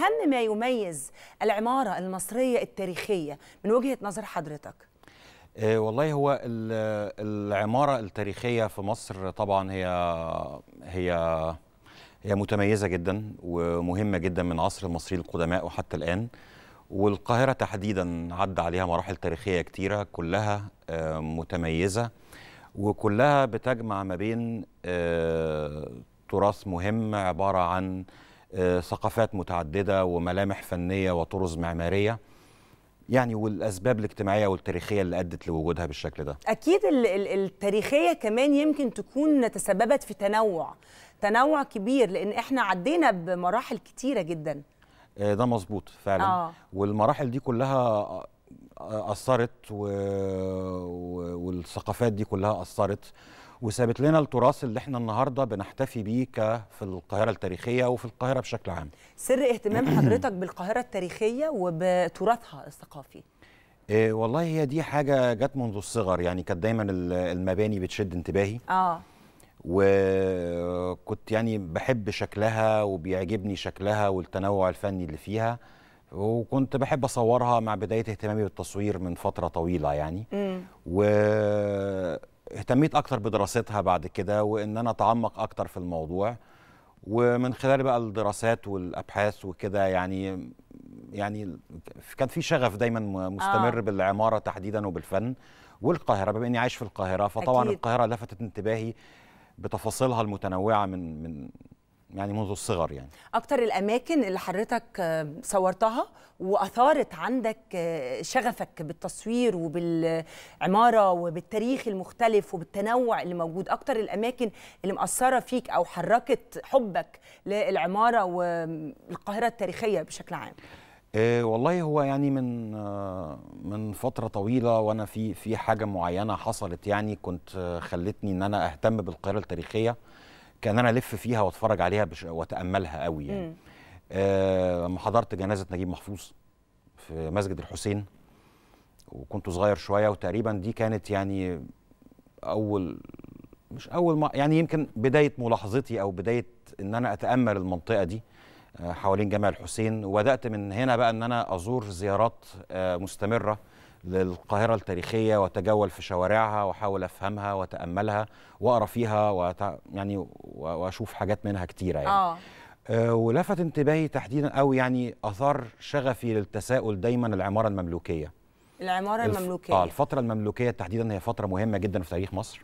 أهم ما يميز العمارة المصرية التاريخية من وجهة نظر حضرتك؟ آه، والله هو العمارة التاريخية في مصر طبعا هي هي هي متميزة جدا ومهمة جدا من عصر المصريين القدماء وحتى الآن والقاهرة تحديدا عدى عليها مراحل تاريخية كتيرة كلها آه، متميزة وكلها بتجمع ما بين آه، تراث مهم عبارة عن آه، ثقافات متعدده وملامح فنيه وطرز معماريه يعني والاسباب الاجتماعيه والتاريخيه اللي ادت لوجودها بالشكل ده اكيد التاريخيه كمان يمكن تكون تسببت في تنوع تنوع كبير لان احنا عدينا بمراحل كتيره جدا آه، ده مظبوط فعلا آه. والمراحل دي كلها اثرت و... والثقافات دي كلها اثرت وسابت لنا التراث اللي احنا النهارده بنحتفي بيه في القاهره التاريخيه وفي القاهره بشكل عام. سر اهتمام حضرتك بالقاهره التاريخيه وبتراثها الثقافي. إيه والله هي دي حاجه جت منذ الصغر يعني كانت دايما المباني بتشد انتباهي. اه وكنت يعني بحب شكلها وبيعجبني شكلها والتنوع الفني اللي فيها وكنت بحب اصورها مع بدايه اهتمامي بالتصوير من فتره طويله يعني امم. و اهتميت اكتر بدراستها بعد كده وان انا اتعمق اكتر في الموضوع ومن خلال بقى الدراسات والابحاث وكده يعني يعني كان في شغف دايما مستمر آه. بالعماره تحديدا وبالفن والقاهره بما اني عايش في القاهره فطبعا أكيد. القاهره لفتت انتباهي بتفاصيلها المتنوعه من من يعني منذ الصغر يعني اكتر الاماكن اللي حضرتك آه، صورتها واثارت عندك آه، شغفك بالتصوير وبالعماره وبالتاريخ المختلف وبالتنوع اللي موجود اكتر الاماكن اللي مأثره فيك او حركت حبك للعماره والقاهره التاريخيه بشكل عام إيه والله هو يعني من آه، من فتره طويله وانا في في حاجه معينه حصلت يعني كنت خلتني ان انا اهتم بالقاهره التاريخيه كان انا الف فيها واتفرج عليها بش... واتاملها قوي يعني آه، لما آه حضرت جنازه نجيب محفوظ في مسجد الحسين وكنت صغير شويه وتقريبا دي كانت يعني اول مش اول ما يعني يمكن بدايه ملاحظتي او بدايه ان انا اتامل المنطقه دي آه، حوالين جامع الحسين وبدات من هنا بقى ان انا ازور زيارات آه، مستمره للقاهرة التاريخية وأتجول في شوارعها وحاول أفهمها وأتأملها وأقرأ فيها وت... يعني وأشوف حاجات منها كتيرة يعني آه. أه ولفت انتباهي تحديدا أو يعني أثار شغفي للتساؤل دايما العمارة المملوكية العمارة الف... آه، المملوكية آه الفترة المملوكية تحديدا هي فترة مهمة جدا في تاريخ مصر